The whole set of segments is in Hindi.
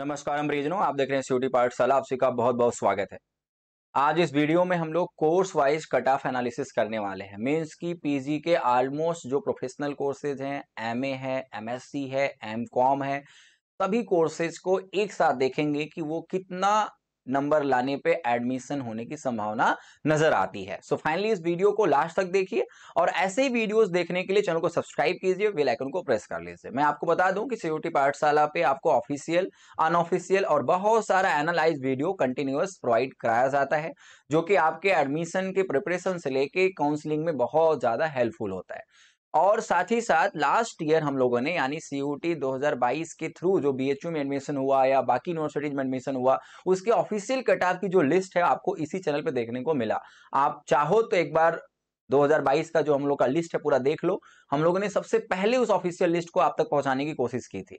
नमस्कार हम आप देख रहे हैं सीयूटी पाठशाला आप सभी का बहुत बहुत स्वागत है आज इस वीडियो में हम लोग course wise cut off analysis करने वाले हैं मीन्स की पीजी के ऑलमोस्ट जो प्रोफेशनल कोर्सेज हैं एमए है एमएससी है एमकॉम है सभी कोर्सेज को एक साथ देखेंगे कि वो कितना नंबर लाने पे एडमिशन होने की संभावना नजर आती है सो so फाइनली इस वीडियो को लास्ट तक देखिए और ऐसे ही वीडियोस देखने के लिए चैनल को सब्सक्राइब कीजिए बेल आइकन को प्रेस कर लीजिए मैं आपको बता दूं कि सिक्योरिटी पाठशाला पे आपको ऑफिशियल अनऑफिशियल और बहुत सारा एनालाइज वीडियो कंटिन्यूस प्रोवाइड कराया जाता है जो कि आपके एडमिशन के प्रिपरेशन से लेके काउंसलिंग में बहुत ज्यादा हेल्पफुल होता है और साथ ही साथ लास्ट ईयर हम लोगों ने यानी सीयूटी 2022 के थ्रू जो बीएचयू में एडमिशन हुआ या बाकी यूनिवर्सिटीज में एडमिशन हुआ उसके ऑफिशियल कट ऑफ की जो लिस्ट है आपको इसी चैनल पे देखने को मिला आप चाहो तो एक बार 2022 का जो हम लोग का लिस्ट है पूरा देख लो हम लोगों ने सबसे पहले उस ऑफिशियल लिस्ट को आप तक पहुंचाने की कोशिश की थी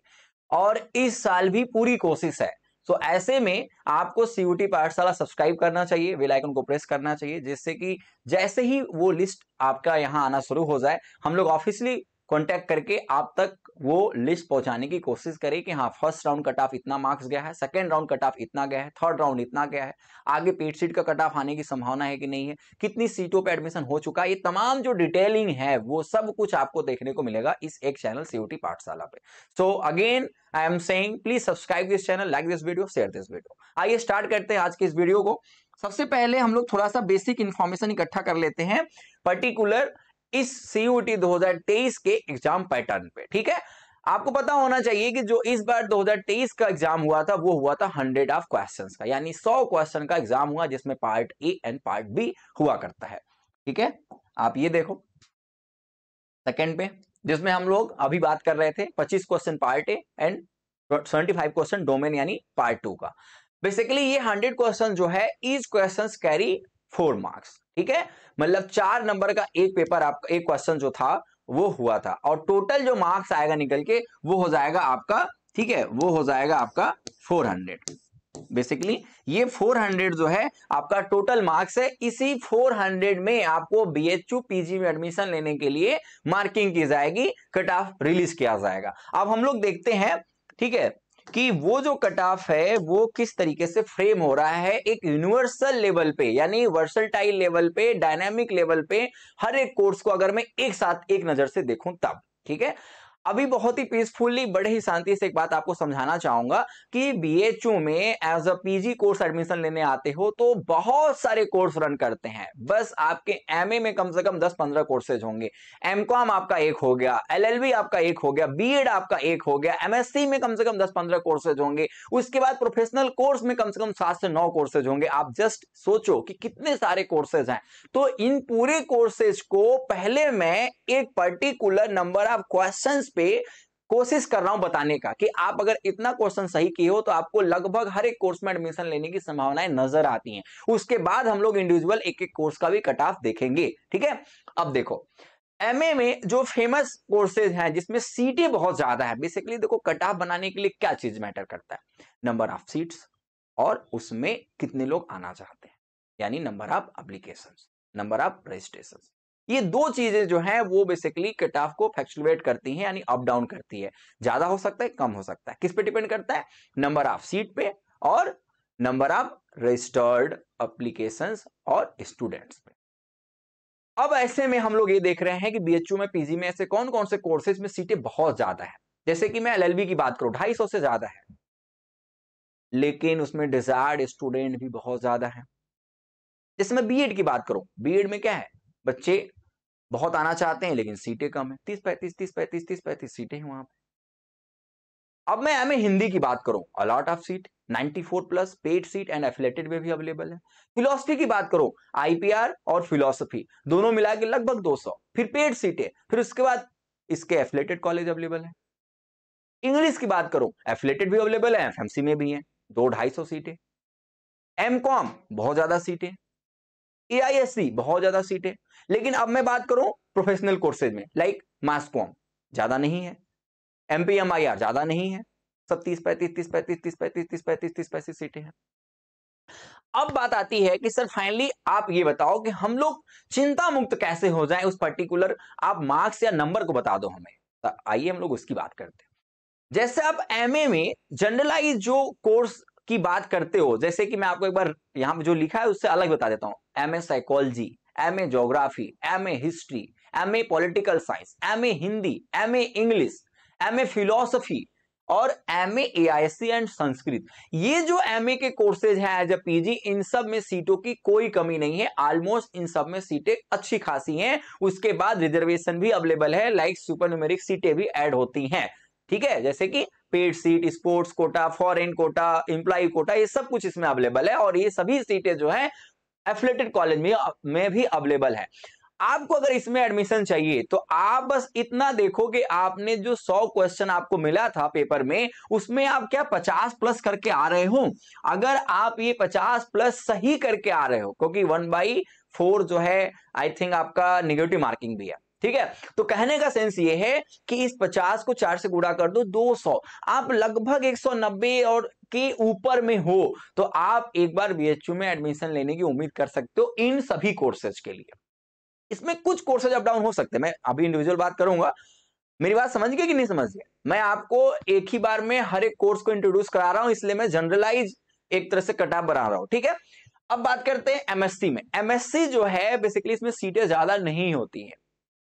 और इस साल भी पूरी कोशिश है सो so, ऐसे में आपको सीयूटी पाठशाला सब्सक्राइब करना चाहिए बेल आइकन को प्रेस करना चाहिए जिससे कि जैसे ही वो लिस्ट आपका यहाँ आना शुरू हो जाए हम लोग ऑफिसली कॉन्टैक्ट करके आप तक वो लिस्ट पहुंचाने की कोशिश करे कि हाँ फर्स्ट राउंड कट ऑफ इतना मार्क्स गया है सेकेंड राउंड कट ऑफ इतना गया है थर्ड राउंड इतना गया है आगे पेट सीट का कट ऑफ आने की संभावना है कि नहीं है कितनी सीटों पर एडमिशन हो चुका है ये तमाम जो डिटेलिंग है वो सब कुछ आपको देखने को मिलेगा इस एक चैनल सीओटी पाठशाला पे so again I am saying please subscribe this channel like this video share this video आइए स्टार्ट करते हैं आज के इस वीडियो को सबसे पहले हम लोग थोड़ा सा बेसिक इन्फॉर्मेशन इकट्ठा कर लेते हैं पर्टिकुलर इस सीयूटी 2023 के एग्जाम पैटर्न पे ठीक है आपको पता होना चाहिए कि जो इस बार 2023 का एग्जाम हुआ था वो हुआ था 100 ऑफ क्वेश्चंस का यानी 100 क्वेश्चन का एग्जाम हुआ जिसमें part A and part B हुआ करता है ठीक है आप ये देखो सेकंड पे जिसमें हम लोग अभी बात कर रहे थे 25 question part A and 75 question domain यानी पार्ट टू का बेसिकली ये 100 क्वेश्चन जो है is question carry four marks ठीक है मतलब चार नंबर का एक पेपर आपका एक क्वेश्चन जो था वो हुआ था और टोटल जो मार्क्स आएगा निकल के वो हो जाएगा आपका ठीक है वो हो जाएगा आपका फोर हंड्रेड बेसिकली ये 400 जो है आपका टोटल मार्क्स है इसी 400 में आपको बीएचयू पीजी में एडमिशन लेने के लिए मार्किंग की जाएगी कट ऑफ रिलीज किया जाएगा अब हम लोग देखते हैं ठीक है कि वो जो कट ऑफ है वो किस तरीके से फ्रेम हो रहा है एक यूनिवर्सल लेवल पे यानी वर्सलटाइल लेवल पे डायनामिक लेवल पे हर एक कोर्स को अगर मैं एक साथ एक नजर से देखूं तब ठीक है अभी बहुत ही पीसफुली बड़े ही शांति से एक बात आपको समझाना चाहूंगा कि यू में as a PG course admission लेने आते हो तो बहुत सारे कोर्स रन करते हैं बस आपके एमए में कम से कम 10-15 कोर्सेज होंगे एमकॉम आपका एक हो गया एलएलबी आपका एक हो गया एड आपका एक हो गया एमएससी में कम से कम दस पंद्रह कोर्सेज होंगे उसके बाद प्रोफेशनल कोर्स में कम से कम सात से नौ कोर्सेज होंगे आप जस्ट सोचो कि कितने सारे कोर्सेज हैं तो इन पूरे कोर्सेज को पहले मैं एक पर्टिकुलर नंबर ऑफ क्वेश्चन पे कोशिश कर रहा हूं बताने का कि आप अगर इतना क्वेश्चन सही किए हो तो आपको लगभग हर एक कोर्स में एडमिशन लेने की संभावनाएं नजर आती हैं उसके बाद हम लोग इंडिविजुअल एक एक कोर्स का भी कट ऑफ देखेंगे ठीक है अब देखो एमए में जो फेमस कोर्सेज हैं जिसमें सीटें बहुत ज्यादा है बेसिकली देखो कट ऑफ बनाने के लिए क्या चीज मैटर करता है नंबर ऑफ सीट्स और उसमें कितने लोग आना चाहते हैं यानी number of application number of registration ये दो चीजें जो है वो बेसिकली कट ऑफ को फैक्चुलेट करती है यानी अप डाउन करती है ज्यादा हो सकता है कम हो सकता है किस पे डिपेंड करता है नंबर ऑफ सीट पे और नंबर ऑफ रजिस्टर्ड अप्लीकेशन और स्टूडेंट्स पे अब ऐसे में हम लोग ये देख रहे हैं कि बी में पीजी में ऐसे कौन कौन से कोर्सेज में सीटें बहुत ज्यादा है जैसे कि मैं एलएलबी की बात करूं ढाई सौ से ज्यादा है लेकिन उसमें डिजायर्ड स्टूडेंट भी बहुत ज्यादा है जैसे मैं बीएड की बात करूं बीएड में क्या है बच्चे बहुत आना चाहते हैं लेकिन सीटें कम है तीस पैंतीस तीस पैंतीस तीस पैंतीस सीटें हैं वहां पर अब मैं एम हिंदी की बात करूं a lot of seat 94 plus paid seat and affiliated में भी अवेलेबल है फिलोसफी की बात करो आईपीआर और फिलोसफी दोनों मिला के लगभग 200 फिर पेड सीटें फिर उसके बाद इसके एफिलेटेड कॉलेज अवेलेबल है इंग्लिश की बात करो एफिलेटेड भी अवेलेबल है एफएमसी में भी है दो ढाई सौ सीटें एम बहुत ज्यादा सीटें ए बहुत ज्यादा सीट है लेकिन अब मैं बात करूं प्रोफेशनल कोर्सेज में लाइक मास्कॉम ज्यादा नहीं है M P M I R ज्यादा नहीं है सब तीस पैंतीस तीस पैंतीस तीस पैंतीस तीस पैंतीस तीस पैंतीस सीटें हैं अब बात आती है कि सर फाइनली आप ये बताओ कि हम लोग चिंता मुक्त कैसे हो जाए उस पर्टिकुलर आप मार्क्स या नंबर को बता दो हमें तो आइए हम लोग उसकी बात करते हैं जैसे आप एमए में जनरलाइज जो कोर्स की बात करते हो जैसे कि मैं आपको एक बार यहाँ जो लिखा है उससे अलग बता देता हूँ M A psychology M A geography M A history M A political science M A Hindi M A English M A philosophy और M A I C and Sanskrit ये जो एम ए के कोर्सेज हैं एज ए पीजी इन सब में सीटों की कोई कमी नहीं है ऑलमोस्ट इन सब में सीटें अच्छी खासी हैं उसके बाद रिजर्वेशन भी अवेलेबल है लाइक सुपर न्यूमेरिक सीटें भी ऐड होती हैं ठीक है जैसे कि paid seat sports quota foreign quota employee quota ये सब कुछ इसमें अवेलेबल है और ये सभी सीटें जो है एफिलेटेड कॉलेज में, में भी अवेलेबल है आपको अगर इसमें एडमिशन चाहिए तो आप बस इतना देखो कि आपने जो 100 क्वेश्चन आपको मिला था पेपर में उसमें आप क्या 50 प्लस करके आ रहे हो अगर आप ये 50 प्लस सही करके आ रहे हो क्योंकि वन बाई फोर जो है आई थिंक आपका निगेटिव मार्किंग भी है ठीक है तो कहने का सेंस ये है कि इस 50 को 4 से गुणा कर दो 200 आप लगभग 190 और के ऊपर में हो तो आप एक बार बीएचयू में एडमिशन लेने की उम्मीद कर सकते हो इन सभी कोर्सेज के लिए इसमें कुछ कोर्सेज अप डाउन हो सकते हैं मैं अभी इंडिविजुअल बात करूंगा मेरी बात समझ गए कि नहीं समझ गए मैं आपको एक ही बार में हर एक कोर्स को इंट्रोड्यूस करा रहा हूं इसलिए मैं जनरलाइज एक तरह से कटाप बना रहा हूं ठीक है अब बात करते हैं एमएससी में एमएससी जो है बेसिकली इसमें सीटें ज्यादा नहीं होती हैं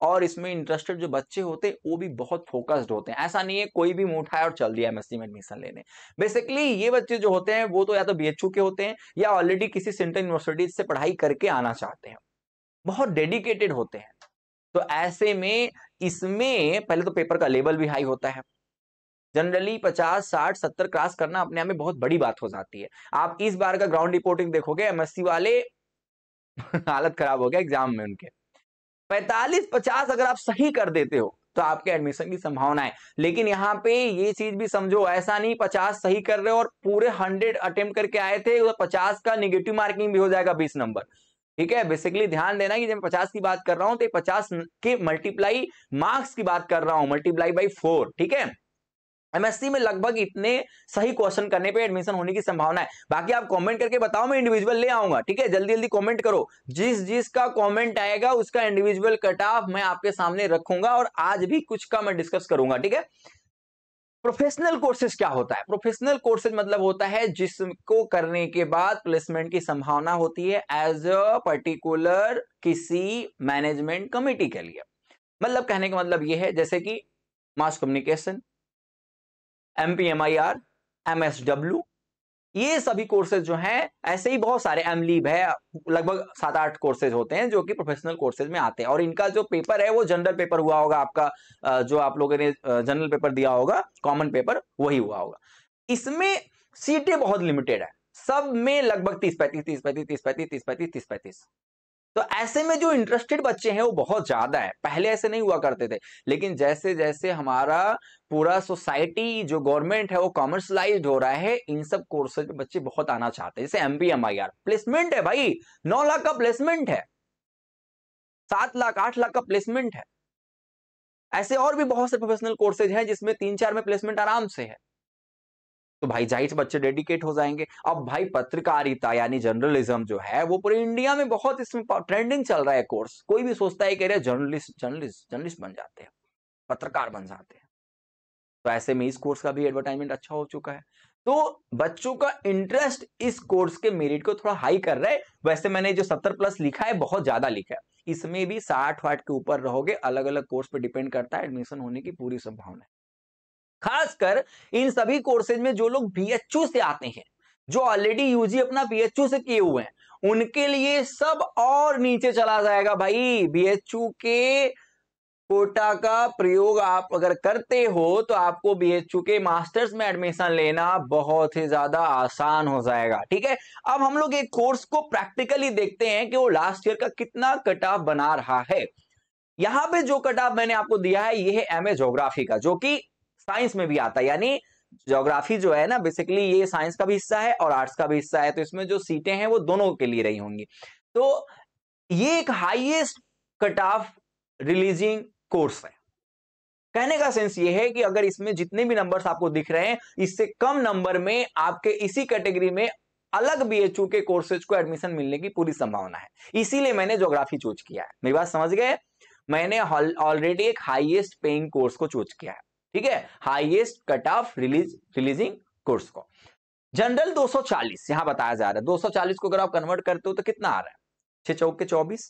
और इसमें इंटरेस्टेड जो बच्चे होते हैं वो भी बहुत फोकस्ड होते हैं ऐसा नहीं है कोई भी मुंह उठाया और चल दिया एमएससी में एडमिशन लेने बेसिकली ये बच्चे जो होते हैं वो तो या तो बी के होते हैं या ऑलरेडी किसी सेंट्रल यूनिवर्सिटी से पढ़ाई करके आना चाहते हैं बहुत डेडिकेटेड होते हैं तो ऐसे में इसमें पहले तो पेपर का लेवल भी हाई होता है जनरली 50, 60, 70 क्रॉस करना अपने आप में बहुत बड़ी बात हो जाती है आप इस बार का ग्राउंड रिपोर्टिंग देखोगे एमएससी वाले हालत खराब हो गया एग्जाम में उनके पैतालीस पचास अगर आप सही कर देते हो तो आपके एडमिशन की संभावना है लेकिन यहाँ पे ये चीज भी समझो ऐसा नहीं पचास सही कर रहे हो और पूरे हंड्रेड अटेम्प्ट करके आए थे तो पचास का निगेटिव मार्किंग भी हो जाएगा बीस नंबर ठीक है बेसिकली ध्यान देना कि जब मैं पचास की बात कर रहा हूं तो पचास के मल्टीप्लाई मार्क्स की बात कर रहा हूं मल्टीप्लाई बाई फोर ठीक है एमएससी में लगभग इतने सही क्वेश्चन करने पे एडमिशन होने की संभावना है बाकी आप कमेंट करके बताओ मैं इंडिविजुअल ले आऊंगा ठीक है जल्दी जल्दी कमेंट करो जिस जिसका कमेंट आएगा उसका इंडिविजुअल कट ऑफ मैं आपके सामने रखूंगा और आज भी कुछ का मैं डिस्कस करूंगा ठीक है प्रोफेशनल कोर्सेज क्या होता है प्रोफेशनल कोर्सेज मतलब होता है जिसको करने के बाद प्लेसमेंट की संभावना होती है एज अ पर्टिकुलर किसी मैनेजमेंट कमेटी के लिए मतलब कहने का मतलब यह है जैसे कि mass communication M P M I R M S W ये सभी कोर्सेज जो हैं ऐसे ही बहुत सारे एम लीब है लगभग सात आठ कोर्सेज होते हैं जो कि प्रोफेशनल कोर्सेज में आते हैं और इनका जो पेपर है वो जनरल पेपर हुआ होगा आपका जो आप लोगों ने जनरल पेपर दिया होगा कॉमन पेपर वही हुआ होगा इसमें सीटें बहुत लिमिटेड है सब में लगभग तीस पैंतीस तीस पैंतीस तीस पैंतीस तीस पैंतीस तीस पैंतीस तो ऐसे में जो इंटरेस्टेड बच्चे हैं वो बहुत ज्यादा है पहले ऐसे नहीं हुआ करते थे लेकिन जैसे जैसे हमारा पूरा सोसाइटी जो गवर्नमेंट है वो कॉमर्शलाइज हो रहा है इन सब कोर्सेज बच्चे बहुत आना चाहते हैं जैसे एम बी प्लेसमेंट है भाई नौ लाख का प्लेसमेंट है सात लाख आठ लाख का प्लेसमेंट है ऐसे और भी बहुत से प्रोफेशनल कोर्सेज हैं जिसमें तीन चार में प्लेसमेंट आराम से है तो भाई जाहिर से बच्चे डेडिकेट हो जाएंगे अब भाई पत्रकारिता यानी जर्नलिज्म जो है वो पूरे इंडिया में बहुत इसमें ट्रेंडिंग चल रहा है कोर्स कोई भी सोचता है कह रहे जर्नलिस्ट जर्नलिस्ट जर्नलिस्ट बन जाते हैं पत्रकार बन जाते हैं तो ऐसे में इस कोर्स का भी एडवर्टाइजमेंट अच्छा हो चुका है तो बच्चों का इंटरेस्ट इस कोर्स के मेरिट को थोड़ा हाई कर रहा है वैसे मैंने जो सत्तर प्लस लिखा है बहुत ज्यादा लिखा है इसमें भी साठ वाट के ऊपर रहोगे अलग अलग कोर्स पर डिपेंड करता है एडमिशन होने की पूरी संभावना है खासकर इन सभी कोर्सेज में जो लोग बी से आते हैं जो ऑलरेडी यूजी अपना बीएचयू से किए हुए हैं उनके लिए सब और नीचे चला जाएगा भाई बी के कोटा का प्रयोग आप अगर करते हो तो आपको बीएचयू के मास्टर्स में एडमिशन लेना बहुत ही ज्यादा आसान हो जाएगा ठीक है अब हम लोग एक कोर्स को प्रैक्टिकली देखते हैं कि वो लास्ट ईयर का कितना कट ऑफ बना रहा है यहां पे जो कट ऑफ मैंने आपको दिया है ये है एम ए जोग्राफी का जो कि साइंस में भी आता है यानी ज्योग्राफी जो है ना बेसिकली ये साइंस का भी हिस्सा है और आर्ट्स का भी हिस्सा है तो इसमें जो सीटें हैं वो दोनों के लिए रही होंगी तो ये एक highest cut off releasing course है कहने का सेंस ये है कि अगर इसमें जितने भी नंबर्स आपको दिख रहे हैं इससे कम नंबर में आपके इसी कैटेगरी में अलग बीएचयू के कोर्सेज को एडमिशन मिलने की पूरी संभावना है इसीलिए मैंने ज्योग्राफी चूज किया है मेरी बात समझ गए मैंने ऑलरेडी एक हाईएस्ट पेइंग कोर्स को चूज किया है ठीक है highest cut off release releasing course को जनरल 240 यहां बताया जा रहा है 240 को अगर आप कन्वर्ट करते हो तो कितना आ रहा है छह चौक के चौबीस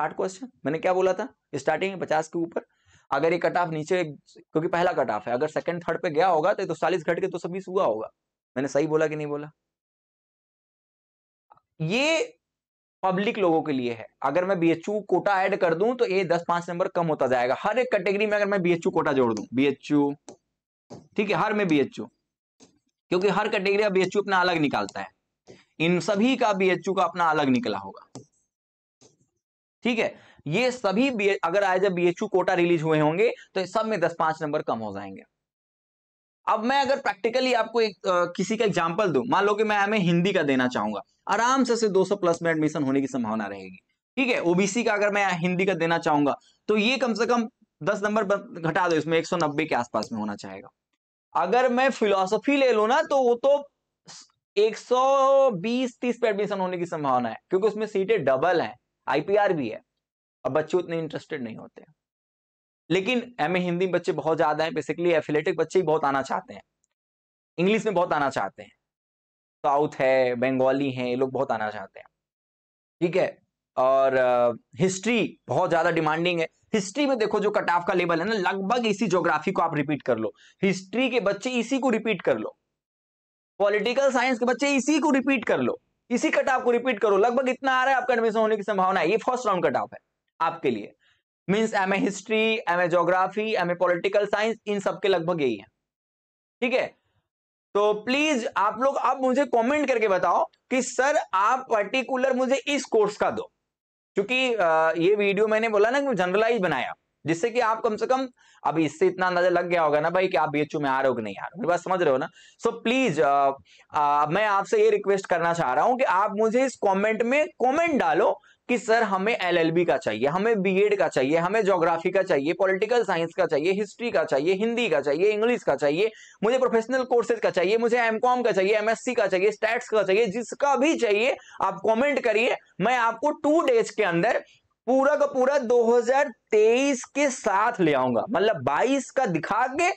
साठ क्वेश्चन मैंने क्या बोला था स्टार्टिंग में पचास के ऊपर अगर ये कट ऑफ नीचे क्योंकि पहला कट ऑफ है अगर सेकंड थर्ड पे गया होगा तो चालीस घट के दो तो सौ बीस हुआ होगा मैंने सही बोला कि नहीं बोला ये पब्लिक लोगों के लिए है अगर मैं बी कोटा ऐड कर दूं तो ये दस पांच नंबर कम होता जाएगा हर एक कैटेगरी में अगर मैं बी कोटा जोड़ दूं बी ठीक है हर में बी क्योंकि हर कैटेगरी का बी अपना अलग निकालता है इन सभी का बी का अपना अलग निकला होगा ठीक है ये सभी अगर आज बी कोटा रिलीज हुए होंगे तो सब में दस पांच नंबर कम हो जाएंगे अब मैं अगर प्रैक्टिकली आपको एक आ, किसी का एग्जाम्पल दू मान लो कि मैं हमें हिंदी का देना चाहूंगा आराम से दो सौ प्लस में एडमिशन होने की संभावना रहेगी ठीक है ओबीसी का अगर मैं हिंदी का देना चाहूंगा तो ये कम से कम दस नंबर घटा दो इसमें एक सौ नब्बे के आसपास में होना चाहेगा अगर मैं फिलोसफी ले लो ना तो वो तो 120 30 पे एडमिशन होने की संभावना है क्योंकि उसमें सीटें डबल है आईपीआर भी है अब बच्चे उतने इंटरेस्टेड नहीं होते हैं लेकिन एम हिंदी में बच्चे बहुत ज्यादा हैं बेसिकली एफिलेटिक बच्चे ही बहुत आना चाहते हैं इंग्लिश में बहुत आना चाहते हैं साउथ है बंगाली हैं ये लोग बहुत आना चाहते हैं ठीक है और हिस्ट्री बहुत ज्यादा डिमांडिंग है हिस्ट्री में देखो जो कट ऑफ का लेवल है ना लगभग इसी ज्योग्राफी को आप रिपीट कर लो हिस्ट्री के बच्चे इसी को रिपीट कर लो पॉलिटिकल साइंस के बच्चे इसी को रिपीट कर लो इसी कट ऑफ को रिपीट करो लगभग इतना आ रहा है आपका एडमिशन होने की संभावना है ये फर्स्ट राउंड कट ऑफ है आपके लिए means M A history M A geography M A political science इन सबके लगभग यही है ठीक है तो प्लीज आप लोग अब मुझे कमेंट करके बताओ कि सर आप पर्टिकुलर मुझे इस कोर्स का दो क्योंकि ये वीडियो मैंने बोला ना कि जनरलाइज बनाया जिससे कि आप कम से कम अभी इससे इतना अंदाजा लग गया होगा ना भाई कि आप बी में आ रहे हो कि नहीं आ रहे हो बस समझ रहे हो ना सो so, प्लीज मैं आपसे ये रिक्वेस्ट करना चाह रहा हूं कि आप मुझे इस कमेंट में कमेंट डालो कि सर हमें एलएलबी का चाहिए हमें बीएड का चाहिए हमें ज्योग्राफी का चाहिए पॉलिटिकल साइंस का चाहिए हिस्ट्री का चाहिए हिंदी का चाहिए इंग्लिश का चाहिए मुझे प्रोफेशनल कोर्सेज का चाहिए मुझे एमकॉम का चाहिए एमएससी का चाहिए स्टैट्स का चाहिए जिसका भी चाहिए आप कमेंट करिए मैं आपको टू डेज के अंदर पूरा का पूरा 2023 के साथ ले आऊंगा मतलब 22 का दिखा के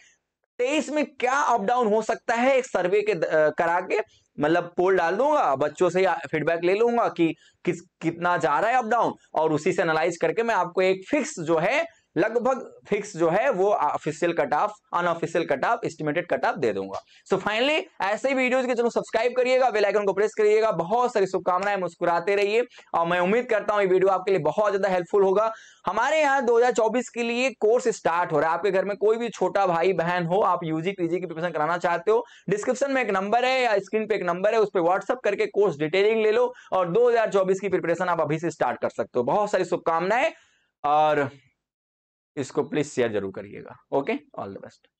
23 में क्या अप डाउन हो सकता है एक सर्वे के करा के मतलब पोल डाल दूंगा बच्चों से फीडबैक ले लूंगा कि किस कितना जा रहा है अप डाउन और उसी से एनालाइज करके मैं आपको एक फिक्स जो है लगभग फिक्स जो है वो official cut off unofficial cut off estimated cut off दे दूंगा सो so फाइनली ऐसे ही वीडियोज के चलो सब्सक्राइब करिएगा बेल आइकन को प्रेस करिएगा बहुत सारी शुभकामनाएं मुस्कुराते रहिए और मैं उम्मीद करता हूं ये वीडियो आपके लिए बहुत ज्यादा हेल्पफुल होगा हमारे यहाँ 2024 के लिए कोर्स स्टार्ट हो रहा है आपके घर में कोई भी छोटा भाई बहन हो आप यूजी पीजी की प्रिपरेशन कराना चाहते हो डिस्क्रिप्शन में एक नंबर है या स्क्रीन पे एक नंबर है उस पर व्हाट्सअप करके कोर्स डिटेलिंग ले लो और दो की प्रिपरेशन आप अभी से स्टार्ट कर सकते हो बहुत सारी शुभकामनाएं और इसको प्लीज शेयर जरूर करिएगा ओके ऑल द बेस्ट